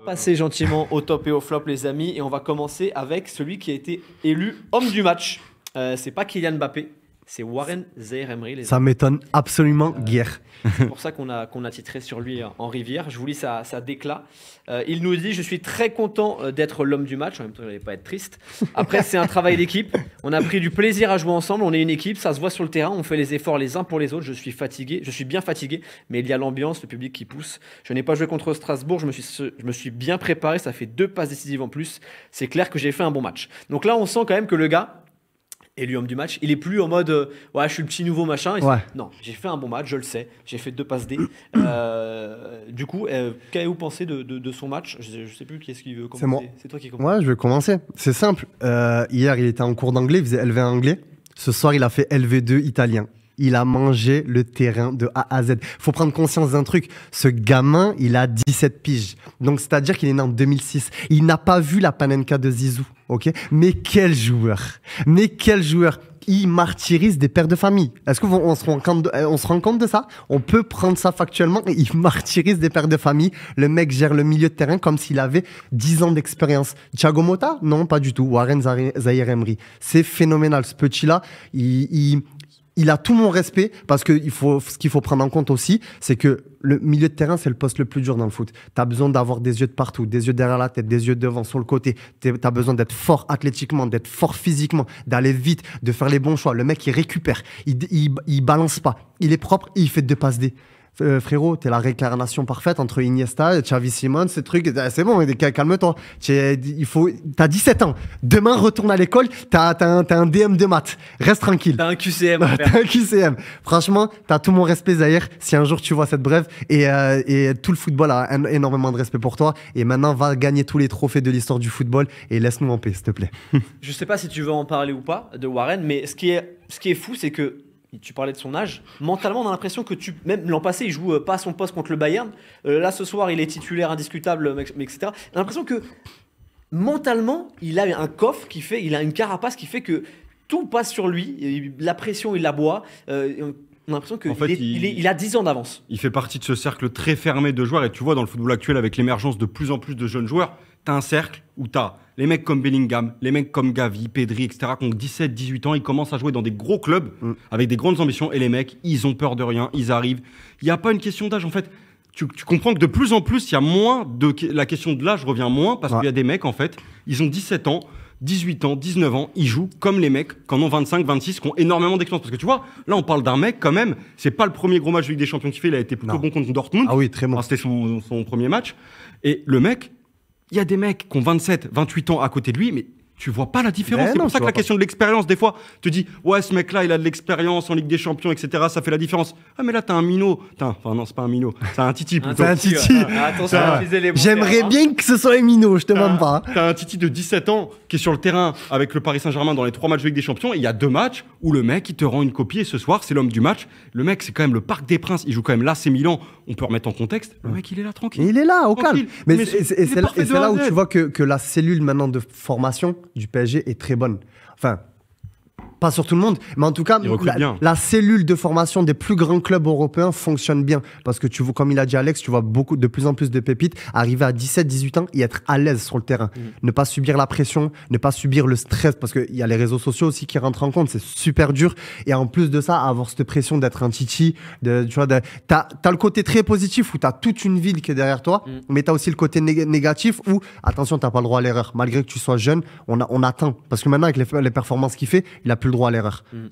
va passer gentiment au top et au flop, les amis, et on va commencer avec celui qui a été élu homme du match. Euh, c'est pas Kylian Mbappé, c'est Warren Zaire Emery. ça m'étonne absolument euh, guère. c'est pour ça qu'on a, qu'on a titré sur lui en rivière. Je vous lis ça sa euh, il nous dit Je suis très content euh, d'être l'homme du match. En même temps, ne pas être triste. Après, c'est un travail d'équipe. On a pris du plaisir à jouer ensemble. On est une équipe. Ça se voit sur le terrain. On fait les efforts les uns pour les autres. Je suis fatigué. Je suis bien fatigué. Mais il y a l'ambiance, le public qui pousse. Je n'ai pas joué contre Strasbourg. Je me, suis, je me suis bien préparé. Ça fait deux passes décisives en plus. C'est clair que j'ai fait un bon match. Donc là, on sent quand même que le gars, et lui homme du match. Il est plus en mode euh, ouais je suis le petit nouveau machin. Non, j'ai fait un bon match, je le sais. J'ai fait deux passes D. Euh, du coup, euh, qu'avez-vous pensé de, de, son match je, ne sais plus qui est-ce qui veut commencer. C'est moi. C'est toi qui commence. Ouais, je vais commencer. C'est simple. hier, il était en cours d'anglais, il faisait LV1 anglais. Ce soir, il a fait LV2 italien il a mangé le terrain de A à Z. Faut prendre conscience d'un truc. Ce gamin, il a 17 piges. Donc, c'est-à-dire qu'il est né en 2006. Il n'a pas vu la Panenka de Zizou. OK? Mais quel joueur! Mais quel joueur! il martyrise des pères de famille. Est-ce qu'on se, rend compte on se rend compte de ça On peut prendre ça factuellement. il martyrise des pères de famille. Le mec gère le milieu de terrain comme s'il avait 10 ans d'expérience. Thiago Motta Non, pas du tout. Warren Zahir Emery. C'est phénoménal. Ce petit-là, il, il a tout mon respect parce que faut, ce qu'il faut prendre en compte aussi, c'est que le milieu de terrain, c'est le poste le plus dur dans le foot. Tu as besoin d'avoir des yeux de partout, des yeux derrière la tête, des yeux devant, sur le côté. Tu as besoin d'être fort athlétiquement, d'être fort physiquement, d'aller vite, de faire les bons choix. Le mec, il récupère, il, il, balance pas, il est propre, il fait deux passes D. Euh, frérot, t'es la réincarnation parfaite entre Iniesta, Xavi Simon, ces trucs. Ah, c'est bon, calme-toi. Il faut, t'as 17 ans. Demain, retourne à l'école. T'as, un, DM de maths. Reste tranquille. T'as un QCM. t'as un QCM. Franchement, t'as tout mon respect, Zahir. Si un jour tu vois cette brève et, euh, tout le football a énormément de respect pour toi. Et maintenant, va gagner tous les trophées de l'histoire du football et laisse-nous en paix, s'il te plaît. Je sais pas si tu veux en parler ou pas de Warren, mais ce qui est, ce qui est fou, c'est que tu parlais de son âge, mentalement on a l'impression que tu, même l'an passé il joue euh, pas à son poste contre le Bayern, euh, là ce soir il est titulaire indiscutable, euh, etc. On a l'impression que mentalement il a un coffre qui fait, il a une carapace qui fait que tout passe sur lui, la pression il la boit. on a l'impression qu'il il, a 10 ans d'avance. Il fait partie de ce cercle très fermé de joueurs. Et tu vois, dans le football actuel, avec l'émergence de plus en plus de jeunes joueurs, un cercle où as les mecs comme Bellingham, les mecs comme Gavi, Pedri, etc., qui ont 17, 18 ans, ils commencent à jouer dans des gros clubs mm. avec des grandes ambitions et les mecs, ils ont peur de rien, ils arrivent. Il n'y a pas une question d'âge en fait. Tu, comprends que de plus en plus, il y a moins de. La question de l'âge revient moins parce qu'il y a des mecs en fait, ils ont 17 ans. 18 ans, 19 ans, ils jouent comme les mecs qui ont 25, 26, qui ont énormément d'expérience. Parce que tu vois, là, on parle d'un mec quand même, c'est pas le premier gros match de Ligue des Champions qu'il fait, il a été plutôt bon contre Dortmund. Ah oui, très bon. C'était son, son, premier match. Et le mec, il y a des mecs qui ont 27, 28 ans à côté de lui, mais tu vois pas la différence. c'est pour ça que la question de l'expérience, des fois, te dit « Ouais, ce mec-là, il a de l'expérience en Ligue des Champions, etc. Ça fait la différence. Ah, mais là, t'as un minot. Enfin, non, c'est pas un minot. C'est un titi plutôt. un titi. à ah, les J'aimerais bien que ce soit un minot, je te demande pas. T'as un titi de 17 ans qui est sur le terrain avec le Paris Saint-Germain dans les trois matchs de Ligue des Champions. Il y a deux matchs où le mec, il te rend une copie et ce soir, c'est l'homme du match. Le mec, c'est quand même le Parc des Princes. Il joue quand même là, c'est Milan on peut remettre en contexte. Le mec, il est là tranquille. Il est là, au calme. Mais, c'est là où tu vois que, que la cellule maintenant de formation du PSG est très bonne. Enfin, pas sur tout le monde, mais en tout cas, la, cellule de formation des plus grands clubs européens fonctionne bien. Parce que tu vois, comme il a dit Alex, tu vois beaucoup, de plus en plus de pépites arriver à 17, 18 ans et être à l'aise sur le terrain. Mm. Ne pas subir la pression, ne pas subir le stress, parce qu'il y a les réseaux sociaux aussi qui rentrent en compte. C'est super dur. Et en plus de ça, avoir cette pression d'être un titi, de, tu vois, de, t'as, as le côté très positif où t'as toute une ville qui est derrière toi, mais mm. mais t'as aussi le côté négatif où, attention, t'as pas le droit à l'erreur. Malgré que tu sois jeune, on, a, on attend. Parce que maintenant, avec les, les performances qu'il fait, il a plus droit à l'erreur. Hmm.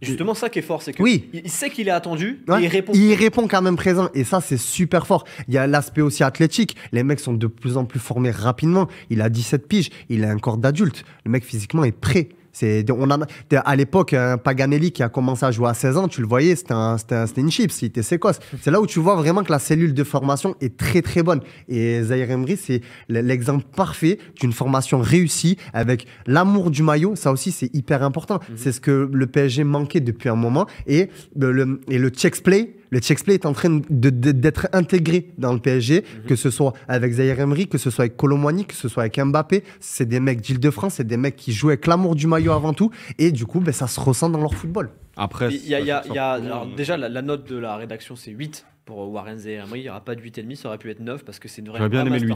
Justement, ça qui est fort, c'est que oui. il sait qu'il est attendu il répond. Il répond quand même présent et ça, c'est super fort. Il y a l'aspect aussi athlétique. Les mecs sont de plus en plus formés rapidement. Il a 17 piges, il a un corps d'adulte. Le mec physiquement est prêt. C'est, on a, à l'époque, un Paganelli qui a commencé à jouer à 16 ans, tu le voyais, c'était, un, c'était, un, c'était une chips, il était C'est là où tu vois vraiment que la cellule de formation est très très bonne. Et Zaire c'est l'exemple parfait d'une formation réussie avec l'amour du maillot. Ça aussi, c'est hyper important. Mhm. C'est ce que le PSG manquait depuis un moment. Et le, et le checks play, le chexplay play est en train d'être intégré dans le PSG, mhm. que ce soit avec Zaire Emery, que ce soit avec Colomwani, que ce soit avec Mbappé. C'est des mecs d'Île-de-France, c'est des mecs qui jouent avec l'amour du maillot avant tout. Et du coup, ben, ça se ressent dans leur football. Après, il y a, déjà la, note de la rédaction, c'est 8 pour Warren Emery, il n'y aura pas de 8,5, ça aurait pu être 9 parce que c'est une vraie bien aimé le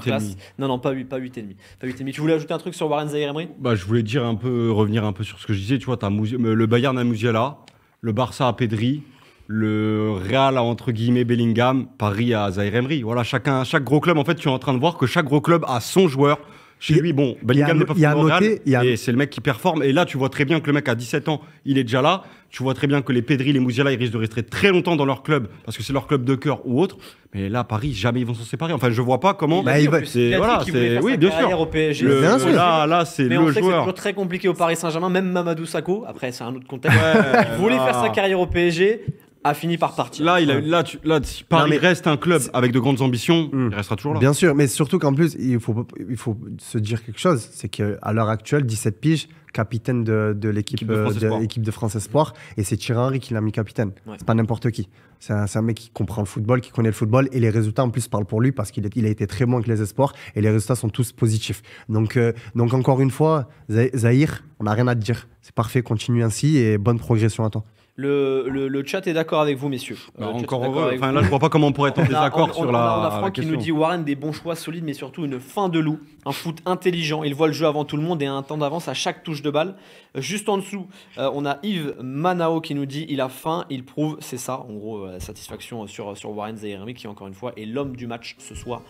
Non, non, pas 8,5. Pas 8 8 tu voulais ajouter un truc sur Warren Emery bah, Je voulais dire un peu, revenir un peu sur ce que je disais. Tu vois, as euh, le Bayern à Musiala, le Barça à Pedri, le Real a entre guillemets Bellingham, Paris à Zaire Voilà, chacun, chaque gros club, en fait, tu es en train de voir que chaque gros club a son joueur. Chez lui, bon, Bellingham n'est pas formé et c'est le mec qui performe. Et là, tu vois très bien que le mec à 17 ans, il est déjà là. Tu vois très bien que les Pedri, les Mouziala, ils risquent de rester très longtemps dans leur club parce que c'est leur club de cœur ou autre. Mais là, Paris, jamais ils vont s'en séparer. Enfin, je vois pas comment. Bah, c'est voilà, c'est oui, bien sûr. Au PSG. Là, là, c'est le on sait joueur. C'est toujours très compliqué au Paris Saint-Germain, même Mamadou Sakho. Après, c'est un autre contexte. faire sa ah. carrière au PSG a fini par partir. Là, il a, là, là, si reste un club avec de grandes ambitions, mm. il restera toujours là. Bien sûr, mais surtout qu'en plus, il faut, il faut se dire quelque chose, c'est qu'à l'heure actuelle, 17 piges, capitaine de, de l'équipe de France euh, de, Espoir. et c'est Thierry Henry qui l'a mis capitaine. Ce C'est pas n'importe qui. C'est un, un mec qui comprend le football, qui connaît le football, et les résultats en plus parlent pour lui parce qu'il il a été très bon avec les espoirs, et les résultats sont tous positifs. Donc, euh, donc encore une fois, Zahir, on n'a rien à te dire. C'est parfait, continue ainsi, et bonne progression à toi. Le, chat est d'accord avec vous, messieurs. Bah, encore heureux. Enfin, là, je vois pas comment on pourrait être en désaccord sur la la. On a Franck qui nous dit Warren, des bons choix solides, mais surtout une fin de loup. Un foot intelligent. Il voit le jeu avant tout le monde et un temps d'avance à chaque touche de balle. Juste en dessous, euh, on a Yves Manao qui nous dit Il a faim, il prouve. C'est ça, en gros, euh, satisfaction sur, sur Warren Zairemi qui, encore une fois, est l'homme du match ce soir